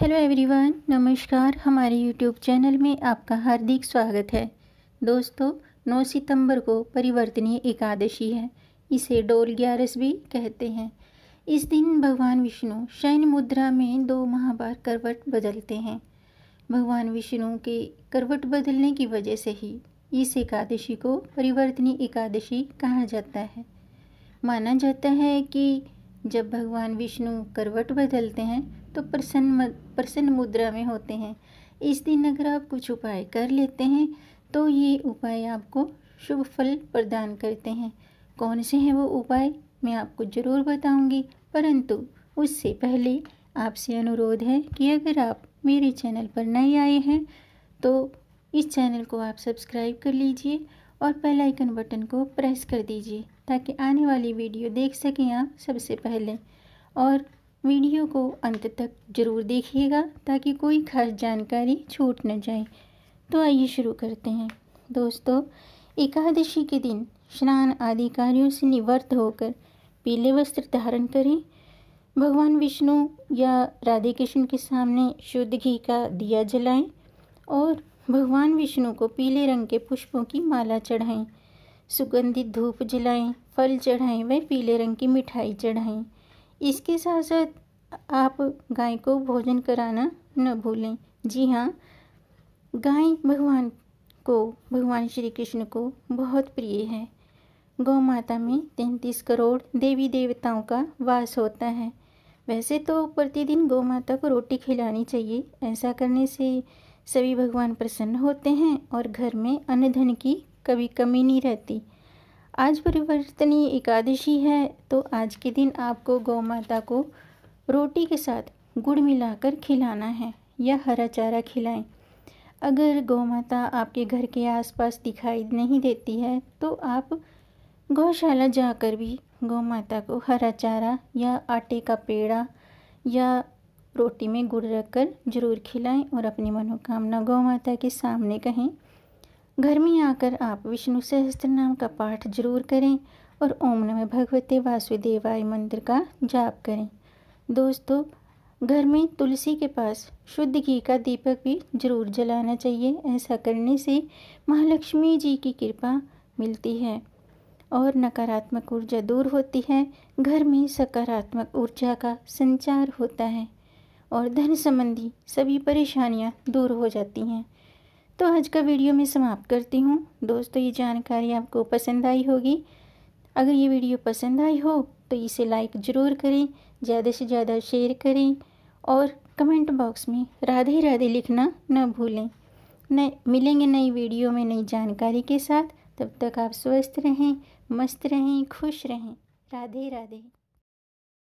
hello everyone नमस्कार हमारे YouTube channel में आपका हार्दिक स्वागत है दोस्तों 9 सितंबर को परिवर्तनीय एकादशी है इसे डोल ग्यारस भी कहते हैं इस दिन भगवान विष्णु शयन मुद्रा में दो माह बार करवट बदलते हैं भगवान विष्णु के करवट बदलने की वजह से ही इस एकादशी को परिवर्तनीय एकादशी कहा जाता है माना जाता है कि जब भगवान विष्णु करवट बदलते हैं तो प्रसन्न प्रसन्न मुद्रा में होते हैं इस दिन अगर आप कुछ उपाय कर लेते हैं तो ये उपाय आपको शुभ फल प्रदान करते हैं कौन से हैं वो उपाय मैं आपको ज़रूर बताऊंगी परंतु उससे पहले आपसे अनुरोध है कि अगर आप मेरे चैनल पर नए आए हैं तो इस चैनल को आप सब्सक्राइब कर लीजिए और पहले आइकन बटन को प्रेस कर दीजिए ताकि आने वाली वीडियो देख सकें आप सबसे पहले और वीडियो को अंत तक जरूर देखिएगा ताकि कोई खास जानकारी छूट न जाए तो आइए शुरू करते हैं दोस्तों एकादशी के दिन स्नान आदि कार्यों से निवर्त होकर पीले वस्त्र धारण करें भगवान विष्णु या राधे कृष्ण के सामने शुद्ध घी का दिया जलाएं और भगवान विष्णु को पीले रंग के पुष्पों की माला चढ़ाएं सुगंधित धूप जलाएं फल चढ़ाएं व पीले रंग की मिठाई चढ़ाएं इसके साथ साथ आप गाय को भोजन कराना न भूलें जी हाँ गाय भगवान को भगवान श्री कृष्ण को बहुत प्रिय है गौ माता में तैंतीस करोड़ देवी देवताओं का वास होता है वैसे तो प्रतिदिन गौ माता को रोटी खिलानी चाहिए ऐसा करने से सभी भगवान प्रसन्न होते हैं और घर में अन्न धन की कभी कमी नहीं रहती आज परिवर्तनीय एकादशी है तो आज के दिन आपको गौ माता को रोटी के साथ गुड़ मिलाकर खिलाना है या हरा चारा खिलाएं अगर गौ माता आपके घर के आसपास दिखाई नहीं देती है तो आप गौशाला जाकर भी गौ माता को हरा चारा या आटे का पेड़ा या रोटी में गुड़ रखकर जरूर खिलाएं और अपनी मनोकामना गौ माता के सामने कहें घर में आकर आप विष्णु सहस्त्र नाम का पाठ जरूर करें और ओम नमः भगवते वासुदेवाय मंत्र का जाप करें दोस्तों घर में तुलसी के पास शुद्ध घी का दीपक भी जरूर जलाना चाहिए ऐसा करने से महालक्ष्मी जी की कृपा मिलती है और नकारात्मक ऊर्जा दूर होती है घर में सकारात्मक ऊर्जा का संचार होता है और धन संबंधी सभी परेशानियां दूर हो जाती हैं तो आज का वीडियो मैं समाप्त करती हूँ दोस्तों ये जानकारी आपको पसंद आई होगी अगर ये वीडियो पसंद आई हो तो इसे लाइक ज़रूर करें ज़्यादा से ज़्यादा शेयर करें और कमेंट बॉक्स में राधे राधे लिखना ना भूलें न मिलेंगे नई वीडियो में नई जानकारी के साथ तब तक आप स्वस्थ रहें मस्त रहें खुश रहें राधे राधे